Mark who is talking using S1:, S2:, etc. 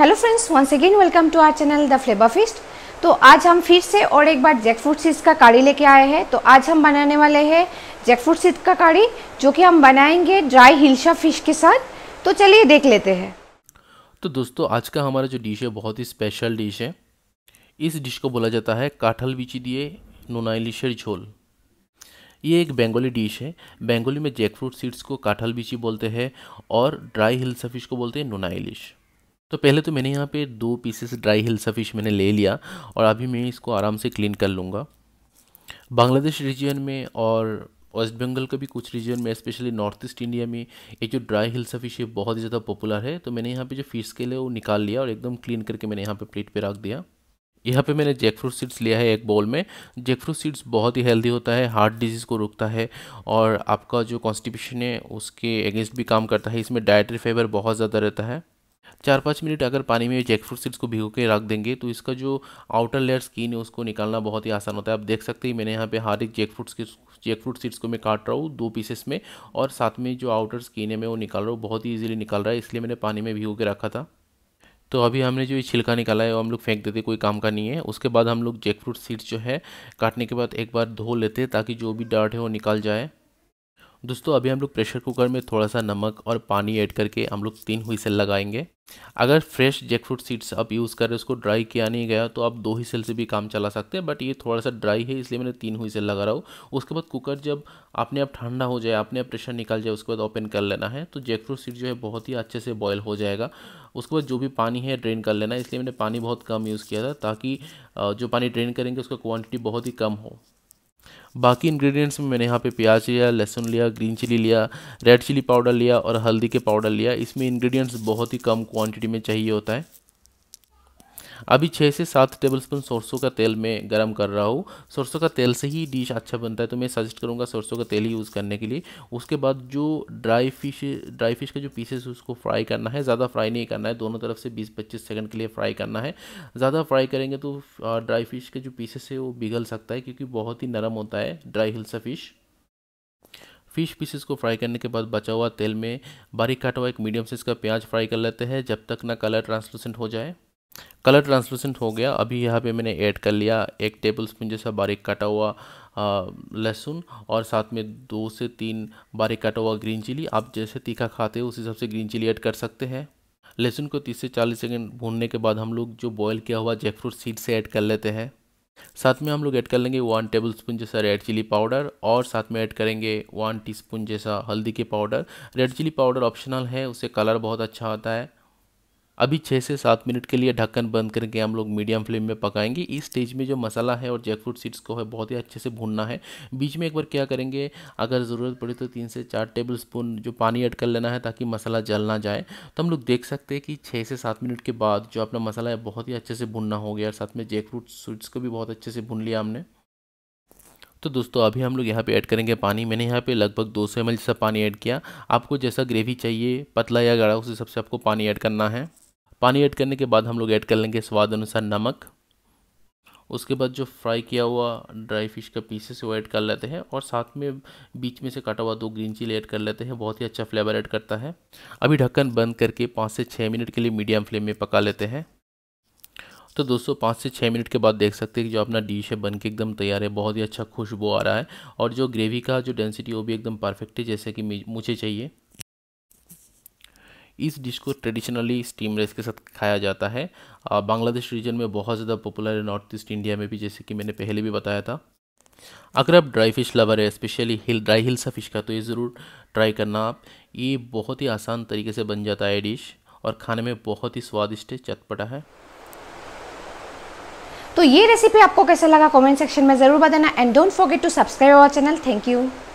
S1: hello friends once again welcome to our channel the flavour feast तो आज हम फिर से और एक बार जैकफ्रूट सीड्स का काढ़ी लेके आए हैं तो आज हम बनाने वाले हैं जैकफ्रूट सीड्स का काढ़ी जो कि हम बनाएंगे ड्राई हिलशा फिश के साथ तो चलिए देख लेते हैं तो दोस्तों आज का हमारा जो डिश है बहुत ही स्पेशल डिश है इस डिश को बोला जाता है काठल बिची दिए नोनाइलिशर झोल ये एक बंगाली डिश है बंगाली में जैकफ्रूट सीड्स को काठल बिची बोलते हैं और ड्राई हिलसा फिश को बोलते हैं नोनाइलिश तो पहले तो मैंने यहाँ पे दो पीसेस ड्राई हिल्सा फिश मैंने ले लिया और अभी मैं इसको आराम से क्लीन कर लूँगा बांग्लादेश रीजन में और वेस्ट बंगाल का भी कुछ रीजन में स्पेशली नॉर्थ ईस्ट इंडिया में ये जो ड्राई हिल्सा फिश है बहुत ही ज़्यादा पॉपुलर है तो मैंने यहाँ पे जो फिश के लिए वो निकाल लिया और एकदम क्लीन करके मैंने यहाँ पे प्लेट पे रख दिया यहाँ पे मैंने जैक फ्रूट सीड्स लिया है एक बॉल में जैक फ्रूट सीड्स बहुत ही हेल्दी होता है हार्ट डिजीज़ को रोकता है और आपका जो कॉन्स्टिपेशन है उसके अगेंस्ट भी काम करता है इसमें डायट्री फाइबर बहुत ज़्यादा रहता है चार पाँच मिनट अगर पानी में जैकफ्रूट सीड्स को भिगो के रख देंगे तो इसका जो आउटर लेयर स्किन है उसको निकालना बहुत ही आसान होता है आप देख सकते हैं मैंने यहाँ पे हर एक फ्रूट्स के जैकफ्रूट सीड्स को मैं काट रहा हूँ दो पीसेस में और साथ में जो आउटर स्किन है मैं वो निकाल रहा हूँ बहुत ही ईजिली निकाल रहा है इसलिए मैंने पानी में भिगो के रखा था तो अभी हमने जो ये छिलका निकाला है वो हम लोग फेंक देते कोई काम का नहीं है उसके बाद हम लोग जैकफ्रूट सीड्स जो है काटने के बाद एक बार धो लेते ताकि जो भी डर्ट है वो निकाल जाए दोस्तों अभी हम लोग प्रेशर कुकर में थोड़ा सा नमक और पानी ऐड करके हम लोग तीन हुईसेल लगाएंगे अगर फ्रेश जैकफ्रूट सीड्स आप यूज़ कर रहे हैं उसको ड्राई किया नहीं गया तो आप दो ही सेल से भी काम चला सकते हैं बट ये थोड़ा सा ड्राई है इसलिए मैंने तीन हुई सेल लगा रहा हूँ उसके बाद कुकर जब अपने आप ठंडा हो जाए अपने आप प्रेशर निकल जाए उसके बाद ओपन कर लेना है तो जैकफ्रूट सीड जो है बहुत ही अच्छे से बॉयल हो जाएगा उसके बाद जो भी पानी है ड्रेन कर लेना है इसलिए मैंने पानी बहुत कम यूज़ किया था ताकि जो पानी ड्रेन करेंगे उसका क्वान्टिटी बहुत ही कम हो बाकी इंग्रेडिएंट्स में मैंने यहाँ पे प्याज लिया लहसुन लिया ग्रीन चिली लिया रेड चिली पाउडर लिया और हल्दी के पाउडर लिया इसमें इंग्रेडिएंट्स बहुत ही कम क्वांटिटी में चाहिए होता है अभी छः से सात टेबल स्पून सरसों का तेल में गर्म कर रहा हूँ सरसों का तेल से ही डिश अच्छा बनता है तो मैं सजेस्ट करूँगा सरसों का तेल ही यूज़ करने के लिए उसके बाद जो ड्राई फिश ड्राई फिश का जो पीसेस उसको फ्राई करना है ज़्यादा फ्राई नहीं करना है दोनों तरफ से बीस पच्चीस सेकेंड के लिए फ्राई करना है ज़्यादा फ्राई करेंगे तो ड्राई फिश के जो पीसेस है वो बिघल सकता है क्योंकि बहुत ही नरम होता है dry hilsa fish fish pieces को फ्राई करने के बाद बचा हुआ तेल में बारीक काटा हुआ एक मीडियम साइज़ का प्याज फ्राई कर लेते हैं जब तक ना कलर ट्रांसलूसेंट हो जाए कलर ट्रांसलूसेंट हो गया अभी यहाँ पे मैंने ऐड कर लिया एक टेबल स्पून जैसा बारीक काटा हुआ लहसुन और साथ में दो से तीन बारीक काटा हुआ ग्रीन चिली आप जैसे तीखा खाते हो उस हिसाब से ग्रीन चिली ऐड कर सकते हैं लहसुन को 30 से 40 सेकंड भूनने के बाद हम लोग जो बॉयल किया हुआ जैकफ्रूट सीड से ऐड कर लेते हैं साथ में हम लोग ऐड कर लेंगे वन टेबल स्पून जैसा रेड चिली पाउडर और साथ में ऐड करेंगे वन टीस्पून जैसा हल्दी के powder red chilli powder optional है उससे कलर बहुत अच्छा आता है अभी छः से सात मिनट के लिए ढक्कन बंद करके हम लोग मीडियम फ्लेम में पकाएंगे इस स्टेज में जो मसाला है और जैकफ्रूट सीड्स को है बहुत ही अच्छे से भूनना है बीच में एक बार क्या करेंगे अगर ज़रूरत पड़े तो तीन से चार टेबल स्पून जो पानी ऐड कर लेना है ताकि मसाला जल ना जाए तो हम लोग देख सकते हैं कि छः से सात मिनट के बाद जो अपना मसाला है बहुत ही अच्छे से भुनना हो गया और साथ में जैकफ्रूट सीड्स को भी बहुत अच्छे से भून लिया हमने तो दोस्तों अभी हम लोग यहाँ पे ऐड करेंगे पानी मैंने यहाँ पे लगभग 200 सौ सा पानी ऐड किया आपको जैसा ग्रेवी चाहिए पतला या गाढ़ा उस हिसाब से आपको पानी ऐड करना है पानी ऐड करने के बाद हम लोग ऐड कर लेंगे स्वाद अनुसार नमक उसके बाद जो फ्राई किया हुआ ड्राई फिश का पीसेस वो ऐड कर लेते हैं और साथ में बीच में से काटा हुआ दो ग्रीन चिली ऐड कर लेते हैं बहुत ही अच्छा फ्लेवर ऐड करता है अभी ढक्कन बंद करके पाँच से छः मिनट के लिए मीडियम फ्लेम में पका लेते हैं तो दोस्तों पाँच से छः मिनट के बाद देख सकते हैं कि जो अपना डिश है बन के एकदम तैयार है बहुत ही अच्छा खुशबू आ रहा है और जो ग्रेवी का जो डेंसिटी वो भी एकदम परफेक्ट है जैसे कि मुझे चाहिए इस डिश को ट्रेडिशनली स्टीम राइस के साथ खाया जाता है बांग्लादेश रीजन में बहुत ज़्यादा पॉपुलर है नॉर्थ ईस्ट इंडिया में भी जैसे कि मैंने पहले भी बताया था अगर आप ड्राई फिश लवर है स्पेशली हिल ड्राई हिल्स फिश का तो ये ज़रूर ट्राई करना आप ये बहुत ही आसान तरीके से बन जाता है डिश और खाने में बहुत ही स्वादिष्ट है चटपटा है तो ये रेसिपी आपको कैसा लगा कमेंट सेक्शन में ज़रूर बताना and don't forget to subscribe our channel thank you